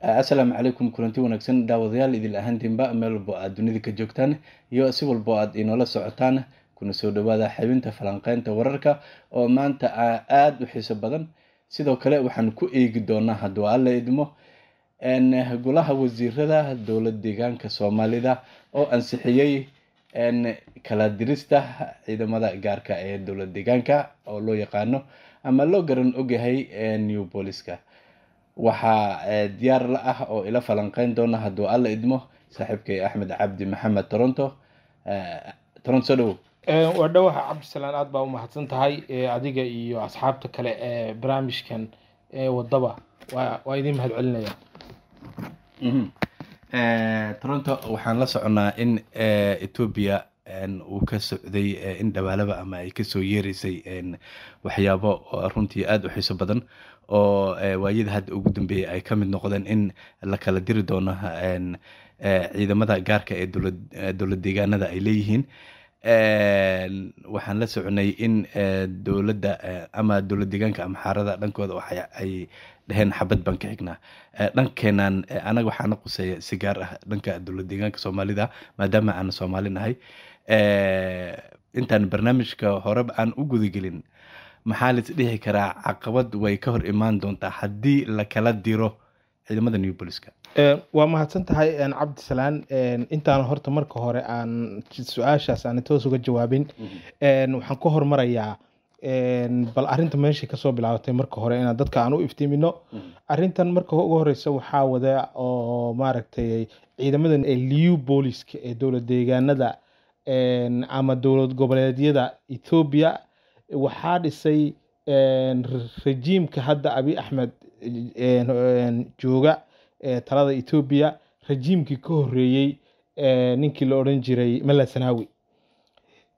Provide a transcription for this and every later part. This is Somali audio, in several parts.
asalaamu ah, calaykum kulanti wanaagsan daawadayaal idil ahaantiinba meel walbo aad dunida ka joogtaan iyo si walbo aad inoola socotaan kuna soo dhawaada xibinta falanqeynta wararka oo maanta ah aada u xiiso badan sidoo kale waxaan ku eegi doonaa hadduu alla idmo golaha wasiirada dowlad deegaanka soomaalida oo ansixiyey kala dirista ciidamada gaarka ah ee dowlad deegaanka oo loo yaqaano ama loo garan ogyahay new booliska waxaa eh, diyaar la ah oo ila falanqayn doona hadduu alla idmo saaxiibkay axmed cabdi maxamed toronto eh, toronto soo dhawow eh, waa dhawaha cabdisalaan aad baa umahadsan tahay adiga iyo asxaabta kale ee barnaamijkan wadaba waa idiin mahad celinaya mhm. toronto waxaan la soconaa in etoobiya uu ka socday eh, in dhawaalaba ama ay kasoo yeereysay waxyaabo runtii aada u xiiso badan oo eh, waayada hadda ugu dambeeyey ay ka mid noqdeen in la kala diri doono eh, ciidamada gaarka ee dowlad deegaanada ay leeyihiin waxaan la soconay in dowladda ama dowlad deegaanka xaarada dhankooda waxay dheheen xabad baan ka xignaa dhankeenan anaga waxaana quseeya si gaar ah dhanka dowlad deegaanka soomaalida maadaama aana soomaali nahay intaan barnaamijka horeb aan u gudagelin maxaa laisdhihi karaa caqabad way ka hor imaan doontaa haddii lakala diro ciidamada new waa mahadsan tahay cabdisalaan intaan horta marka hore aan su-aashaas aan toos uga jawaabin mhm. waxaan ku hormarayaa bal arinta meeshay kasoo bilaabatay marka hore inaan dadka aan u iftiimino mhm. arintan marka ugu horeysa waxaa wada oo maaragtay ciidamada liw booliska ee dowlad deegaanada ama dowlad goboleedyada Ethiopia waxaa dhisay rejiimka hadda abi axmed jooga talada Ethiopia rejiimkii ka horeeyey ninkii la odhan jiray Mele Zenawi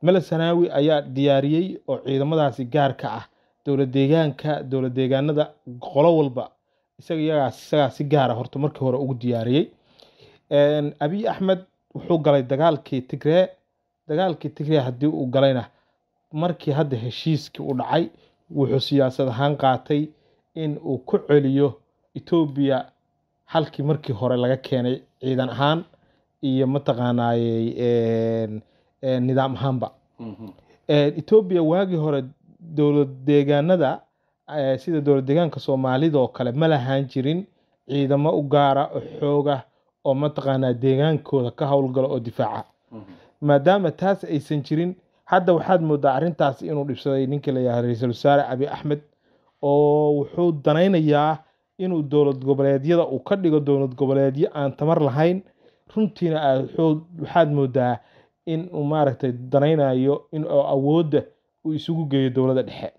Mele Zenawi ayaa diyaariyey oo ciidamadaasi gaarka ah dowlad deegaanka dowlad deegaanada qolo walba isaga si gaara ah horta markii hore ugu diyaariyey Abiy Ahmed wuxuu galay dagaalkii Tigray dagaalkii Tigray hadii uu galayna ah. markii hadda heshiiskii u dhacay wuxuu siyaasad ahaan qaatay in uu ku celiyo etoobiya halkii markii hore laga keenay ciidan ahaan iyo mataqaanaayey nidaam ahaanba mm-hmm. Ethiopia waagii hore dowlad deegaanada sida dowlad deegaanka Soomaalida oo kale ma lahaan jirin ciidamo u gaara oo xooga oo mataqaanaa deegaankooda ka howlgala oo difaaca mm-hmm maadaama taas aysan jirin hadda waxaad moodaa arintaas inuu dhibsaday ninka layaha ra-iisul wasaare abi axmed oo wuxuu danaynayaa inuu dowlad goboleedyada uu ka dhigo dowlad goboleedyo aan tamar lahayn runtiina waxaad moodaa in maaragtay danaynayo in awoodda uu isugu geeyo dowladda dhexe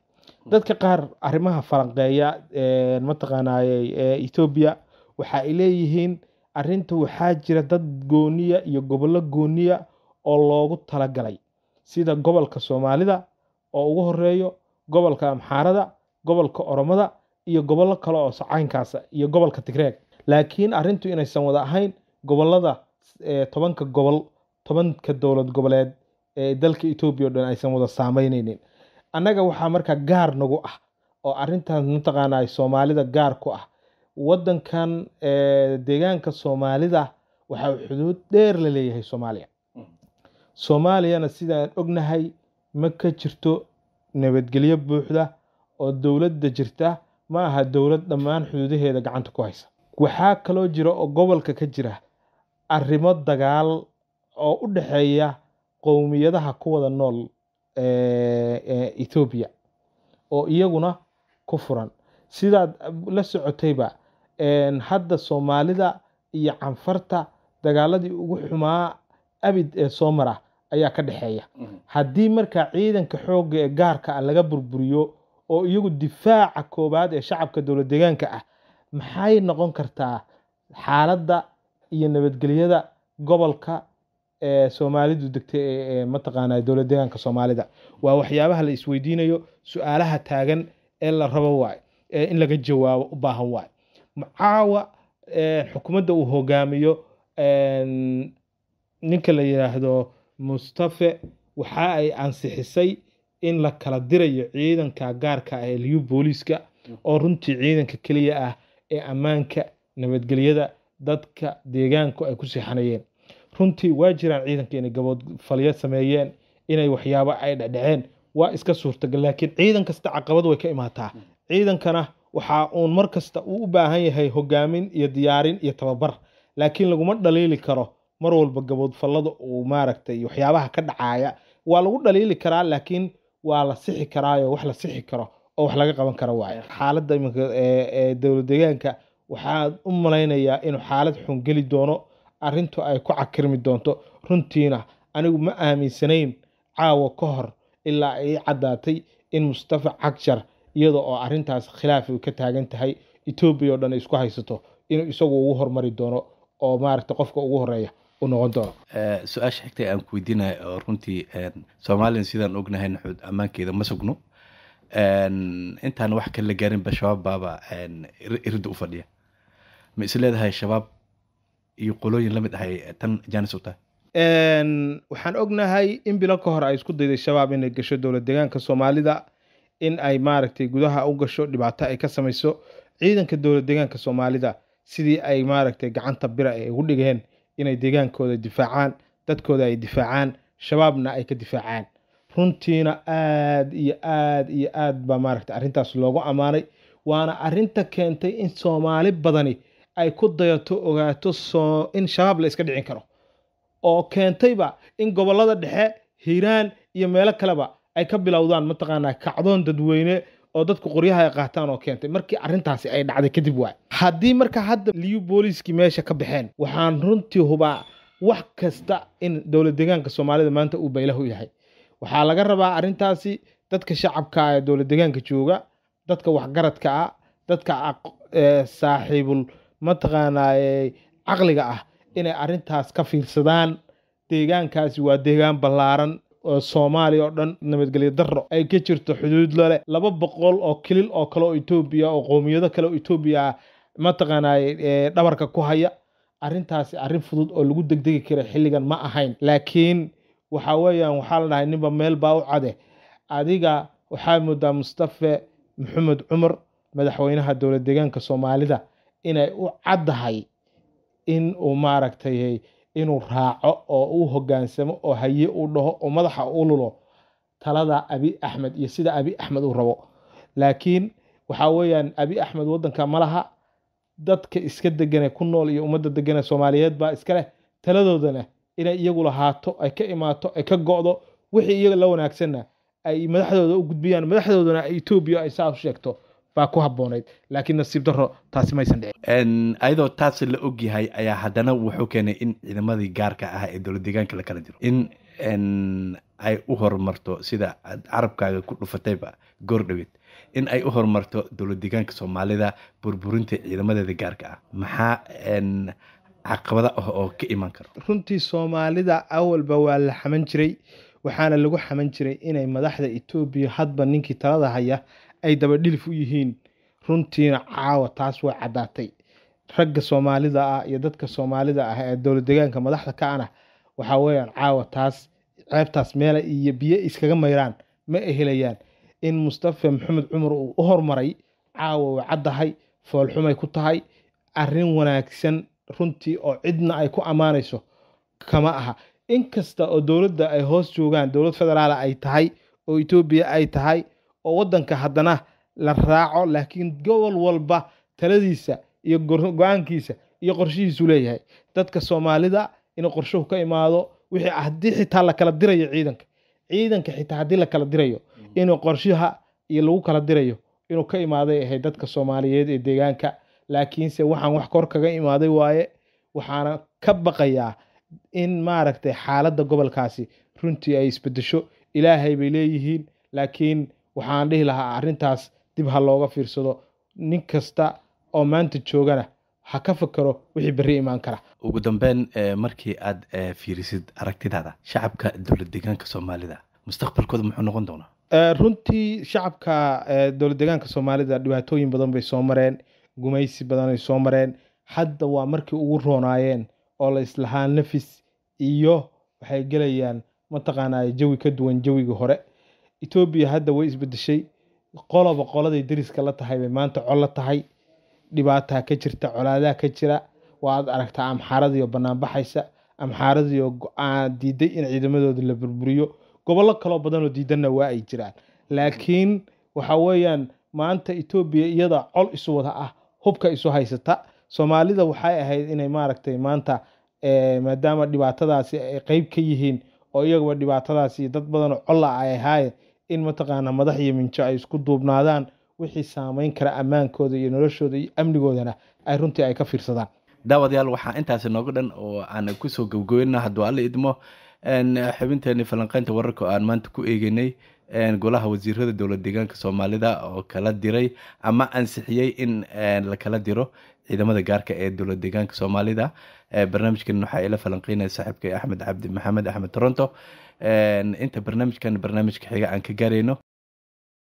dadka qaar arrimaha falanqeeya mataqaanaaye ee waxa ay leeyihiin arrinta waxaa jira dad gooniya iyo gobollo gooniya oo loogu talagalay sida gobolka soomaalida oo ugu horeeyo gobolka amxaarada gobolka oromada iyo gobollo kale oo sacaynkaasa iyo gobolka tigreeg laakiin arrintu inaysan wada ahayn gobolada tobanka gobol tobanka dowlad goboleed ee dalka etoobiya o dhan aysan wada saameyneynin annaga waxaa markaa gaar nagu ah oo arrintaas mataqaanaa soomaalida gaar ku ah waddankan deegaanka soomaalida waxaa xuduud dheer la leeyahay soomaaliya soomaaliyana sidaan ognahay ma ka jirto nabadgelyo buuxda oo dowladda jirta ma aha dowlad dhammaan xuduudaheeda gacanta ku haysa waxaa kaloo jira oo gobolka ka jira arrimo dagaal oo u dhexeeya qowmiyadaha ku wada nool ethoobiya oo iyaguna ku furan sidaad la socotayba hadda soomaalida iyo canfarta dagaaladii ugu xumaa abid ee soo mara ayaa ka dhexeeya mhm. haddii marka ciidanka xooga ee gaarka ah laga burburiyo oo iyagu difaaca koowaad ee shacabka dowlad deegaanka ah maxay noqon kartaa xaaladda iyo nabadgelyada gobolka ee soomaalidu degtay ee mataqaanaa dowlad deegaanka soomaalida waa waxyaabaha la isweydiinayo su-aalaha taagan ee la rabo waayo ee in laga jawaabo u baahan waayo caawa xukuumadda uu hogaamiyo ninka la yidhaahdo mustafe waxa ay ansixisay in la kala dirayo ciidanka gaarka ah ee liyu booliiska oo runtii ciidanka keliya ah ee ammaanka nabadgelyada dadka deegaanku ay ku seexanayeen runtii waa jiraan ciidanka inay gaboodfalyo sameeyeen inay waxyaabo ay dhecdheceen waa iska suurtagal laakiin ciidan kasta caqabad way ka imaataa ciidankana waxa uun markasta kasta uu u baahan yahay hogaamin iyo diyaarin iyo tababar laakiin laguma dhaliili karo mar walba gaboodfallada uu maaragtay waxyaabaha ka dhacaaya waa lagu dhaliili karaa laakiin waa la sixi karaayo wax la sixi karo oo wax laga qaban kara waayo xaaladda iminka ee dowlad deegaanka waxaad u malaynayaa inuu xaalad xun geli doono arrintu ay ku cakirmi doonto runtiina anigu ma aaminsanayn caawa ka hor ilaa ay caddaatay in mustafa cagjar iyada oo arrintaas khilaafi ka taagan tahay etoobiya oo dhan isku haysato inuu isagu ugu hormari doono oo maaragta qofka ugu horeeya u noqon doono eh, su-aasha xigta aan ku weydiinaya oo runtii somalilan sidaan ognahay naxuud ammaankeeda ma sugno intaan wax kale la gaarinba shabaab baaba irida u fadhiya ma isleedahay shabaab iyo qolooyin lamid ahay eh, tan janis u tahay waxaan ognahay in bilo ka hor ay isku dayday shabaab inay gasho dowlad deegaanka soomaalida in ay maaragtay gudaha u gasho dhibaato ay ka samayso ciidanka dowlad deegaanka soomaalida sidii ay maaragtay gacanta bira ay ugu dhigeen inay deegaankooda difaacaan dadkooda ay difaacaan shabaabna ay ka difaacaan runtiina aad iyo aad iyo aad baa maaragta arrintaas loogu ammaanay waana arrinta keentay in soomaali badani ay ku dayato ogaato in shabaab la iska dhicin karo oo keentayba in gobollada dhexe hiiraan iyo meelo kaleba ay ka bilowdaan mataqaanaa kacdoon dadweyne oo dadku qoryaha ay qaataan oo keentay markii arintaasi ay dhacday kadib waay haddii marka hadda liyu booliiskii meesha ka baxeen waxaan runtii hubaa wax kasta in dowlad deegaanka soomaalida maanta uu baylahu yahay waxaa laga rabaa arintaasi dadka shacabka ee dowlad deegaanka jooga dadka waxgaradka ah dadka saaxiibul mataqaanaaye caqliga ah inay arintaas ka fiirsadaan deegaankaasi waa deegaan ballaaran soomaaliya oo dhan nabadgelyo daro ay ka jirto xuduud lale laba boqol oo kilil oo kale oo etoobiya oo qowmiyado kale oo etoobiya ah mataqaanaa eh, dhabarka ku haya arrintaasi arrin fudud oo lagu degdegi kara xilligan ma ahayn laakiin waxa weeyaan waxaa la dhahay ninba meel baa u cade adiga waxaa moodaa mustafe maxamed cumar madaxweynaha dowlad deegaanka soomaalida inay u caddahay in uu maaragtay inuu raaco oo u hogaansamo oo haye uu dhaho oo madaxa u lulo talada abi axmed iyo sida abi axmed uu rabo laakiin waxaa weeyaan abi axmed waddanka ma laha dadka iska degane ku nool iyo ummadda degane soomaaliyeed baa iska leh taladoodana inay iyagu lahaato ay ka imaato ay ka go'do wixii iyaga la wanaagsanna ay madaxdooda u gudbiyaan madaxdoodana etoobiya ay saas u sheegto baa ku haboonayd laakiin nasiib daro taasi maysan dhicin ayadoo taas la og yahay ayaa haddana wuxuu keenay in ciidamadii gaarka ah ee dowla deegaanka la kala jiro in ay u horumarto sida aad carabkaaga ku dhufatayba goordhoweed in ay u horumarto dowla deegaanka soomaalida burburinta ciidamadeeda gaarka ah maxaa caqabada ah oo ka iman karo runtii soomaalida awalba waa la xaman jiray waxaana lagu xaman jiray inay madaxda etoobiya hadba ninkii talada haya ay dabadhilif u yihiin runtiina caawa taas way caddaatay ragga soomaalida ah iyo dadka soomaalida ah ee dowlad deegaanka madaxda ka ana waxaa weeyaan caawa taas ceebtaas meela iyo biyo iskaga mayraan ma ehelayaan in mustafa maxamed cumar uu u hormaray caawa way caddahay foolxumay ku tahay arrin wanaagsan runtii oo cidna ay ku ammaanayso kama aha inkasta oo dowladda ay hoos joogaan dowlad federaal ah ay tahay oo etoobiya ay tahay oo waddanka haddana la raaco laakiin gobol walba taladiisa iyo go-aankiisa iyo qorshihiisu leeyahay dadka soomaalida inuu qorshuhu ka imaado wixii haddii xitaa la kala dirayo ciidanka ciidanka xitaa haddii la kala dirayo mm-hmm. inuu qorshaha iyo lagu kala dirayo inuu ka imaaday ahay dadka soomaaliyeed ee deegaanka laakiinse waxaan wax kor kaga imaaday waaye waxaana ka baqayaa in maaragtay xaaladda gobolkaasi runtii ay isbedesho ilaahay bay leeyihiin laakiin waxaan dhihi lahaa arrintaas dib ha looga fiirsado nin kasta oo maanta joogana ha ka fakaro wixii beri imaan kara ugu dambeyn markii aad fiirisid aragtidaada shacabka dowlad deegaanka soomaalida mustaqbalkooda muxuu noqon doonaa runtii shacabka dowlad deegaanka soomaalida dhibaatooyin badan bay soo mareen gumaysi badanay soo mareen hadda waa markii ugu roonaayeen oo la islahaa nafis iyo waxay gelayaan mataqaanaa jawi ka duwan jawigii hore Ethiopia hadda way isbedeshay qoloba qoladay dariska la tahay bay maanta col la tahay dhibaataa ka jirta colaadaha ka jira waad aragtaa amxaaradii oo bannaan diiday in ciidamadooda la burburiyo gobollo kaloo badan oo diidanna waa ay jiraan laakiin waxa weeyaan maanta etoobiya iyada col isu wada ah hubka isu haysata soomaalida waxay ahayd inay maaragtay maanta eh, maadaama dhibaatadaasi ay qeyb ka yihiin oo iyagaba dhibaatadaasi dad badanoo colla ay ahaayeen in mataqaana madax iyo minjo ay isku duubnaadaan wixii saameyn kara ammaankooda iyo noloshooda iyo amnigoodana ay runtii ay ka fiirsadaan daawadayaal waxaa intaasi nooga dhan oo aan kusoo gabgoyna hadduu alla idmo xubinteenii falanqeynta wararka oo aan maanta ku eegeynay golaha wasiirada dowlad deegaanka soomaalida oo kala diray ama ansixiyey in lakala diro ciidamada gaarka ah ee dowlad deegaanka soomaalida barnaamijkan waxaa ila falanqeynaya saaxiibka ah axmed cabdi maxamed axmed toronto inta barnaamijkan barnaamijka xiga aan ka garayno